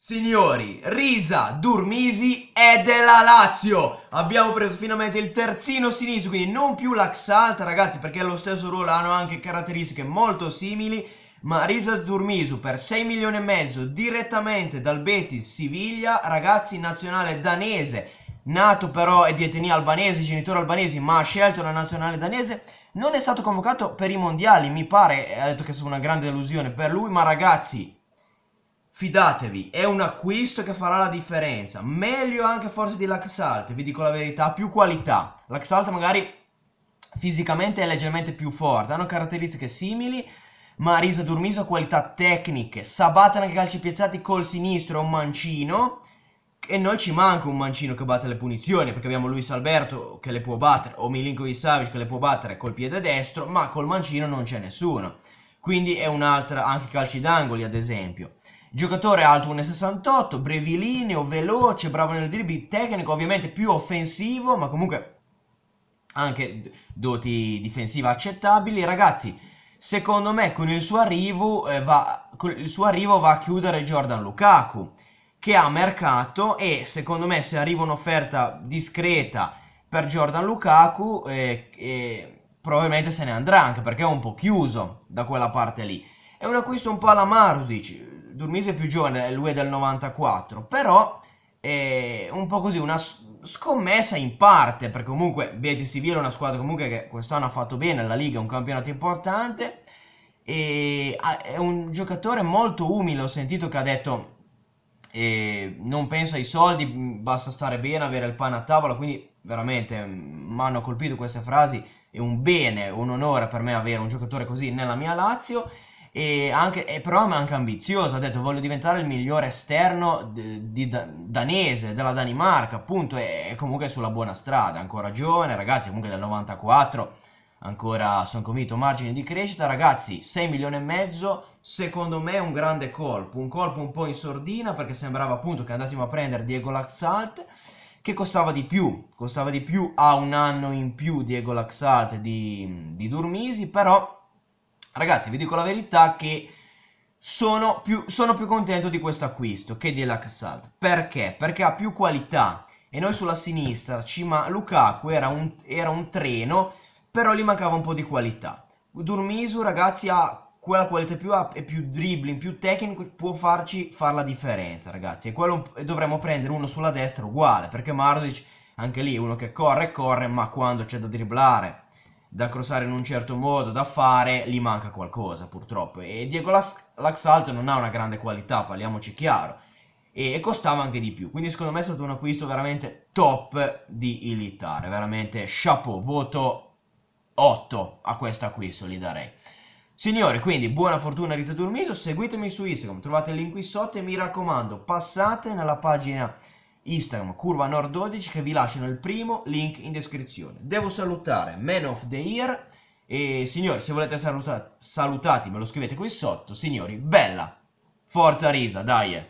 Signori, Risa, Durmisi è della Lazio Abbiamo preso finalmente il terzino sinistro Quindi non più l'Axalta ragazzi Perché allo stesso ruolo hanno anche caratteristiche molto simili ma Risa Durmisu per 6 milioni e mezzo direttamente dal Betis Siviglia, ragazzi nazionale danese, nato però è di etnia albanese, genitori albanesi, ma ha scelto la nazionale danese, non è stato convocato per i mondiali, mi pare, eh, ha detto che sia una grande delusione per lui, ma ragazzi, Fidatevi, è un acquisto che farà la differenza. Meglio anche forse di Laxalt, vi dico la verità, più qualità. Laxalt magari fisicamente è leggermente più forte, hanno caratteristiche simili, ma Risa Durmiso ha qualità tecniche. Sabata anche calci piazzati col sinistro, è un mancino. E noi ci manca un mancino che batte le punizioni, perché abbiamo Luis Alberto che le può battere, o Milinkovic Savic che le può battere col piede destro, ma col mancino non c'è nessuno. Quindi è un'altra, anche calci d'angoli ad esempio. Giocatore alto 1,68, brevilineo, veloce, bravo nel dribbling, tecnico, ovviamente più offensivo, ma comunque anche doti difensiva accettabili. Ragazzi, secondo me con il suo arrivo, eh, va, suo arrivo va a chiudere Jordan Lukaku, che ha mercato e secondo me se arriva un'offerta discreta per Jordan Lukaku, eh, eh, probabilmente se ne andrà anche perché è un po' chiuso da quella parte lì. È un acquisto un po' alla Marudic, Durmise è più giovane, lui è del 94, però è un po' così, una scommessa in parte, perché comunque Betis Villa è una squadra comunque che quest'anno ha fatto bene, la Liga è un campionato importante, e ah, è un giocatore molto umile, ho sentito che ha detto eh, non penso ai soldi, mm, basta stare bene, avere il pane a tavola, quindi veramente mm, mi hanno colpito queste frasi, è un bene, un onore per me avere un giocatore così nella mia Lazio, e anche, e però è anche ambizioso, ha detto voglio diventare il migliore esterno di, di, danese, della Danimarca, appunto, è, e comunque sulla buona strada, ancora giovane, ragazzi, comunque dal 94, ancora sono convinto margine di crescita, ragazzi, 6 milioni e mezzo, secondo me è un grande colpo, un colpo un po' in sordina perché sembrava appunto che andassimo a prendere Diego Laxalt, che costava di più, costava di più a un anno in più Diego Laxalt di, di Durmisi, però Ragazzi, vi dico la verità che sono più, sono più contento di questo acquisto che della Cassalt. Perché? Perché ha più qualità. E noi sulla sinistra, Cima Lukaku era un, era un treno, però gli mancava un po' di qualità. Durmisu, ragazzi, ha quella qualità più up e più dribbling, più tecnico può farci fare la differenza, ragazzi. E quello dovremmo prendere uno sulla destra uguale, perché Mardic anche lì uno che corre e corre, ma quando c'è da dribblare da crossare in un certo modo, da fare, gli manca qualcosa purtroppo. E Diego Laxalto non ha una grande qualità, parliamoci chiaro. E costava anche di più, quindi secondo me è stato un acquisto veramente top di Ilitare, veramente chapeau, voto 8 a questo acquisto gli darei. Signore, quindi buona fortuna a Rizzatur seguitemi su Instagram, trovate il link qui sotto e mi raccomando, passate nella pagina Instagram Curva Nord 12 che vi lasciano il primo link in descrizione. Devo salutare Man of the Year e signori se volete saluta- salutati me lo scrivete qui sotto. Signori, bella! Forza Risa, dai! Eh.